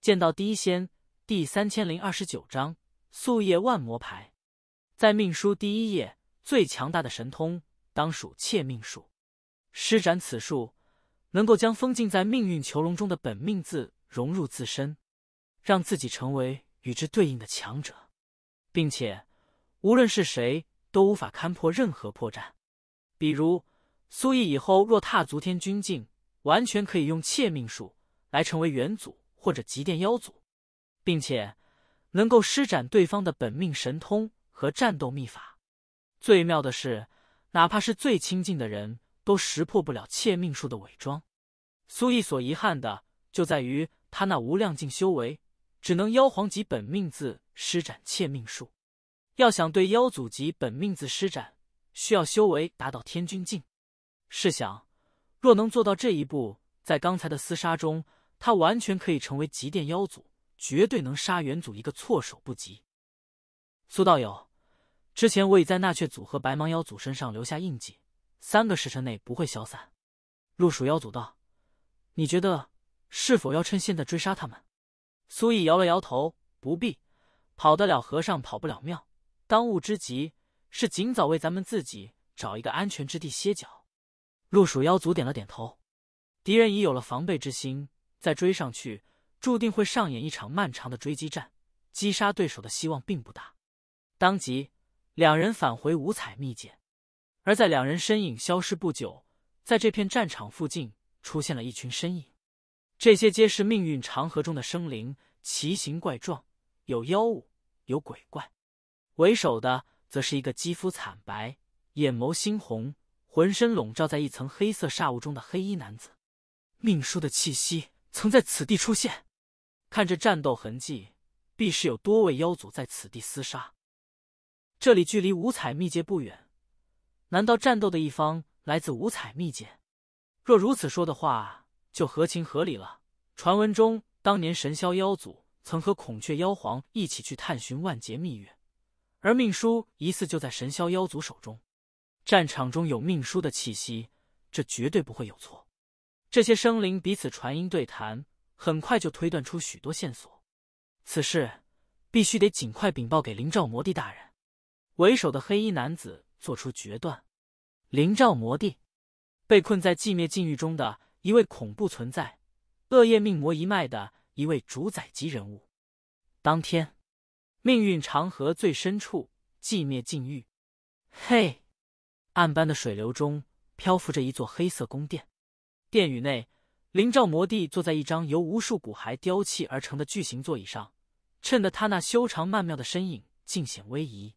见到第一仙第三千零二十九章素叶万魔牌，在命书第一页，最强大的神通当属窃命术。施展此术，能够将封禁在命运囚笼中的本命字融入自身，让自己成为与之对应的强者，并且无论是谁都无法勘破任何破绽。比如苏毅以后若踏足天君境，完全可以用窃命术来成为元祖。或者极殿妖祖，并且能够施展对方的本命神通和战斗秘法。最妙的是，哪怕是最亲近的人都识破不了窃命术的伪装。苏毅所遗憾的就在于，他那无量境修为只能妖皇级本命字施展窃命术，要想对妖祖级本命字施展，需要修为达到天君境。试想，若能做到这一步，在刚才的厮杀中。他完全可以成为极电妖祖，绝对能杀元祖一个措手不及。苏道友，之前我已在纳雀祖和白芒妖祖身上留下印记，三个时辰内不会消散。陆鼠妖祖道：“你觉得是否要趁现在追杀他们？”苏毅摇了摇头：“不必，跑得了和尚跑不了庙。当务之急是尽早为咱们自己找一个安全之地歇脚。”陆鼠妖祖点了点头：“敌人已有了防备之心。”再追上去，注定会上演一场漫长的追击战，击杀对手的希望并不大。当即，两人返回五彩密界。而在两人身影消失不久，在这片战场附近出现了一群身影，这些皆是命运长河中的生灵，奇形怪状，有妖物，有鬼怪。为首的则是一个肌肤惨白、眼眸猩红、浑身笼罩在一层黑色煞雾中的黑衣男子，命书的气息。曾在此地出现，看这战斗痕迹，必是有多位妖族在此地厮杀。这里距离五彩秘界不远，难道战斗的一方来自五彩秘界？若如此说的话，就合情合理了。传闻中，当年神霄妖祖曾和孔雀妖皇一起去探寻万劫秘月，而命书疑似就在神霄妖族手中。战场中有命书的气息，这绝对不会有错。这些生灵彼此传音对谈，很快就推断出许多线索。此事必须得尽快禀报给灵照魔帝大人。为首的黑衣男子做出决断。灵照魔帝，被困在寂灭禁域中的一位恐怖存在，恶业命魔一脉的一位主宰级人物。当天，命运长河最深处，寂灭禁域。嘿，暗般的水流中漂浮着一座黑色宫殿。殿宇内，灵照魔帝坐在一张由无数骨骸雕砌而成的巨型座椅上，衬得他那修长曼妙的身影尽显威仪。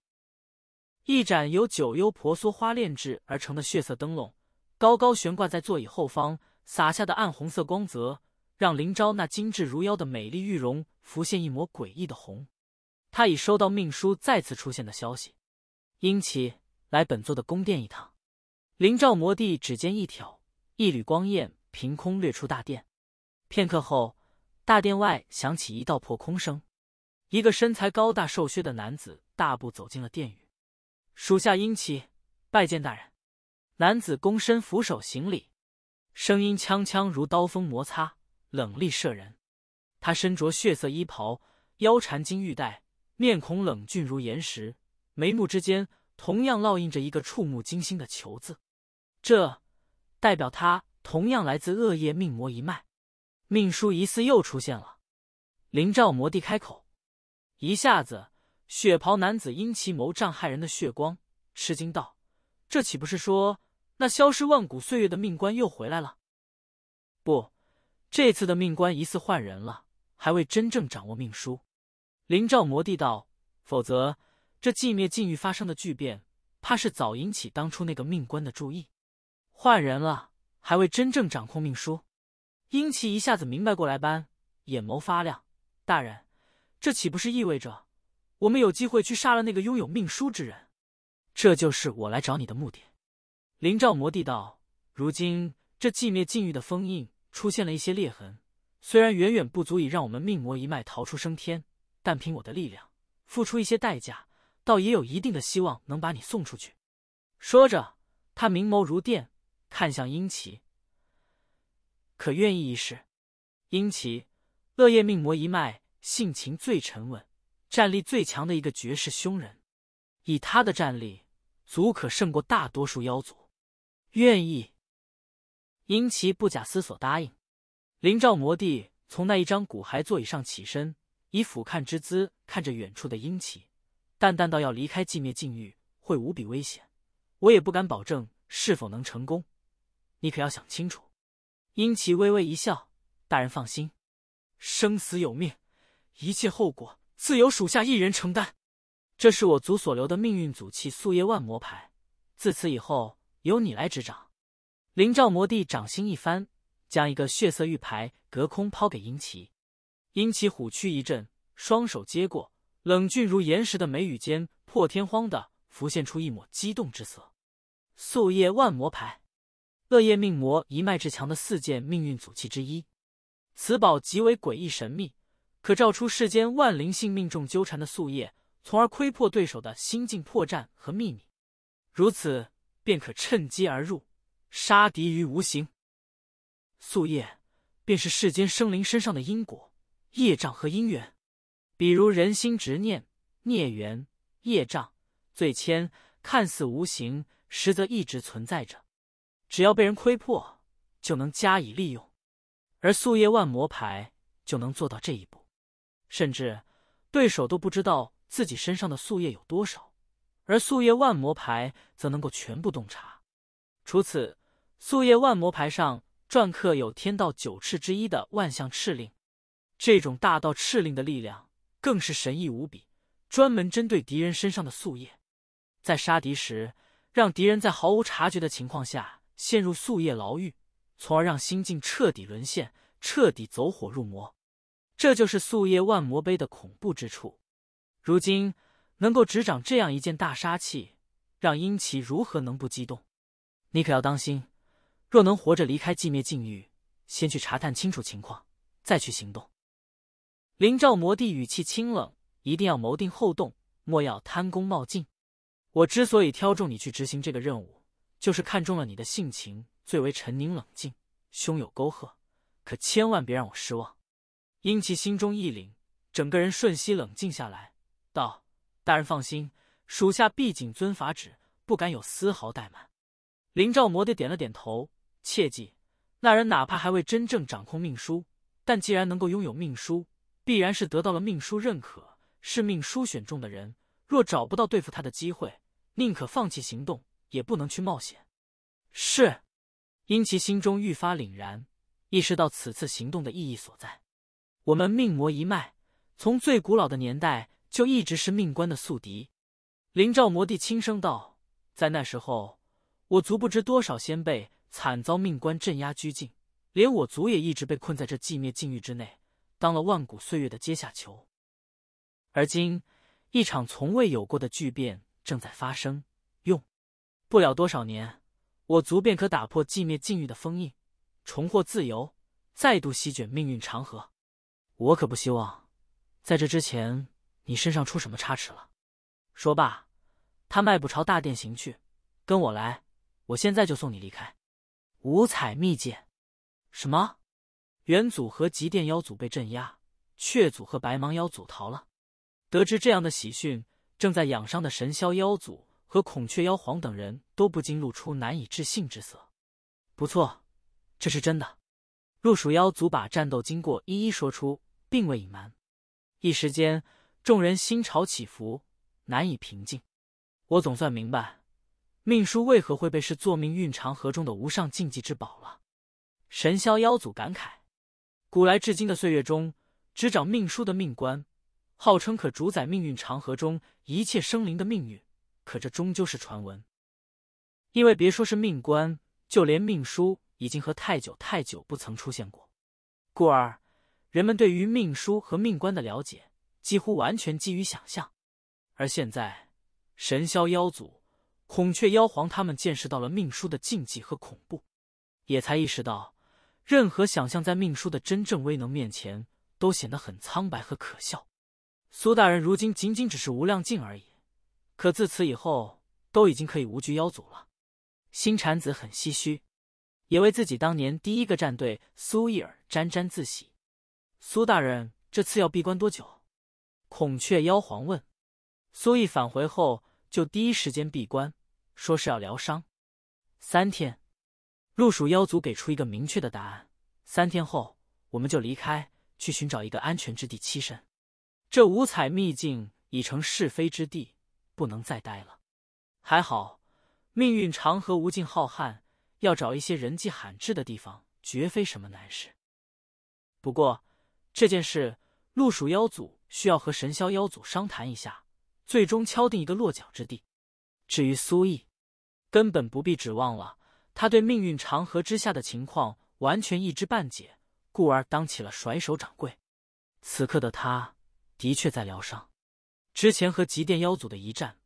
一盏由九幽婆娑花炼制而成的血色灯笼，高高悬挂在座椅后方，洒下的暗红色光泽，让林昭那精致如妖的美丽玉容浮现一抹诡异的红。他已收到命书再次出现的消息，因奇，来本座的宫殿一趟。灵照魔帝指尖一挑。一缕光焰凭空掠出大殿，片刻后，大殿外响起一道破空声，一个身材高大瘦削的男子大步走进了殿宇。属下殷奇拜见大人。男子躬身俯首行礼，声音锵锵如刀锋摩擦，冷厉慑人。他身着血色衣袍，腰缠金玉带，面孔冷峻如岩石，眉目之间同样烙印着一个触目惊心的“囚”字。这。代表他同样来自恶业命魔一脉，命书疑似又出现了。灵照魔帝开口，一下子，血袍男子因其谋障害人的血光，吃惊道：“这岂不是说，那消失万古岁月的命官又回来了？”“不，这次的命官疑似换人了，还未真正掌握命书。”灵照魔帝道：“否则，这寂灭禁域发生的巨变，怕是早引起当初那个命官的注意。”换人了，还未真正掌控命书，英奇一下子明白过来般，眼眸发亮。大人，这岂不是意味着我们有机会去杀了那个拥有命书之人？这就是我来找你的目的。林照魔帝道：“如今这寂灭禁域的封印出现了一些裂痕，虽然远远不足以让我们命魔一脉逃出升天，但凭我的力量，付出一些代价，倒也有一定的希望能把你送出去。”说着，他明眸如电。看向殷齐，可愿意一试？殷齐，乐业命魔一脉性情最沉稳，战力最强的一个绝世凶人，以他的战力，足可胜过大多数妖族。愿意。殷奇不假思索答应。灵照魔帝从那一张骨骸座椅上起身，以俯瞰之姿看着远处的殷奇，淡淡道：“要离开寂灭禁域，会无比危险，我也不敢保证是否能成功。”你可要想清楚。殷奇微微一笑：“大人放心，生死有命，一切后果自有属下一人承担。”这是我族所留的命运祖器——素叶万魔牌，自此以后由你来执掌。灵照魔帝掌心一翻，将一个血色玉牌隔空抛给殷奇。殷奇虎躯一震，双手接过，冷峻如岩石的眉宇间破天荒的浮现出一抹激动之色。素叶万魔牌。恶业命魔一脉至强的四件命运祖器之一，此宝极为诡异神秘，可照出世间万灵性命中纠缠的宿业，从而窥破对手的心境破绽和秘密。如此，便可趁机而入，杀敌于无形。宿业便是世间生灵身上的因果、业障和因缘，比如人心执念、孽缘、业障、罪愆，看似无形，实则一直存在着。只要被人窥破，就能加以利用，而素叶万魔牌就能做到这一步，甚至对手都不知道自己身上的素叶有多少，而素叶万魔牌则能够全部洞察。除此，素叶万魔牌上篆刻有天道九翅之一的万象敕令，这种大道敕令的力量更是神异无比，专门针对敌人身上的素叶，在杀敌时让敌人在毫无察觉的情况下。陷入夙夜牢狱，从而让心境彻底沦陷，彻底走火入魔。这就是素夜万魔碑的恐怖之处。如今能够执掌这样一件大杀器，让殷奇如何能不激动？你可要当心，若能活着离开寂灭禁域，先去查探清楚情况，再去行动。灵照魔帝语气清冷，一定要谋定后动，莫要贪功冒进。我之所以挑中你去执行这个任务。就是看中了你的性情最为沉凝冷静，胸有沟壑，可千万别让我失望。殷其心中一凛，整个人瞬息冷静下来，道：“大人放心，属下必谨遵法旨，不敢有丝毫怠慢。”林兆摩的点了点头，切记，那人哪怕还未真正掌控命书，但既然能够拥有命书，必然是得到了命书认可，是命书选中的人。若找不到对付他的机会，宁可放弃行动。也不能去冒险。是，因其心中愈发凛然，意识到此次行动的意义所在。我们命魔一脉，从最古老的年代就一直是命官的宿敌。林照魔帝轻声道：“在那时候，我族不知多少先辈惨遭命官镇压拘禁，连我族也一直被困在这寂灭禁域之内，当了万古岁月的阶下囚。而今，一场从未有过的巨变正在发生。”用不了多少年，我族便可打破寂灭禁域的封印，重获自由，再度席卷命运长河。我可不希望在这之前你身上出什么差池了。说罢，他迈步朝大殿行去：“跟我来，我现在就送你离开五彩秘界。”什么？元祖和极殿妖祖被镇压，雀祖和白芒妖祖逃了。得知这样的喜讯，正在养伤的神霄妖祖。和孔雀妖皇等人都不禁露出难以置信之色。不错，这是真的。若鼠妖族把战斗经过一一说出，并未隐瞒。一时间，众人心潮起伏，难以平静。我总算明白，命书为何会被视作命运长河中的无上禁忌之宝了。神霄妖祖感慨：古来至今的岁月中，执掌命书的命官，号称可主宰命运长河中一切生灵的命运。可这终究是传闻，因为别说是命官，就连命书已经和太久太久不曾出现过，故而人们对于命书和命官的了解几乎完全基于想象。而现在，神霄妖祖、孔雀妖皇他们见识到了命书的禁忌和恐怖，也才意识到，任何想象在命书的真正威能面前都显得很苍白和可笑。苏大人如今仅仅只是无量镜而已。可自此以后，都已经可以无惧妖族了。星禅子很唏嘘，也为自己当年第一个战队苏毅儿沾沾自喜。苏大人这次要闭关多久？孔雀妖皇问。苏毅返回后就第一时间闭关，说是要疗伤。三天。陆蜀妖族给出一个明确的答案：三天后我们就离开，去寻找一个安全之地栖身。这五彩秘境已成是非之地。不能再待了，还好，命运长河无尽浩瀚，要找一些人迹罕至的地方，绝非什么难事。不过这件事，陆鼠妖祖需要和神霄妖祖商谈一下，最终敲定一个落脚之地。至于苏毅，根本不必指望了，他对命运长河之下的情况完全一知半解，故而当起了甩手掌柜。此刻的他，的确在疗伤。之前和极电妖祖的一战，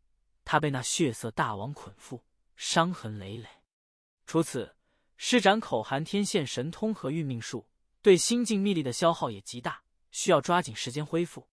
他被那血色大王捆缚，伤痕累累。除此，施展口含天线神通和运命术，对心境秘力的消耗也极大，需要抓紧时间恢复。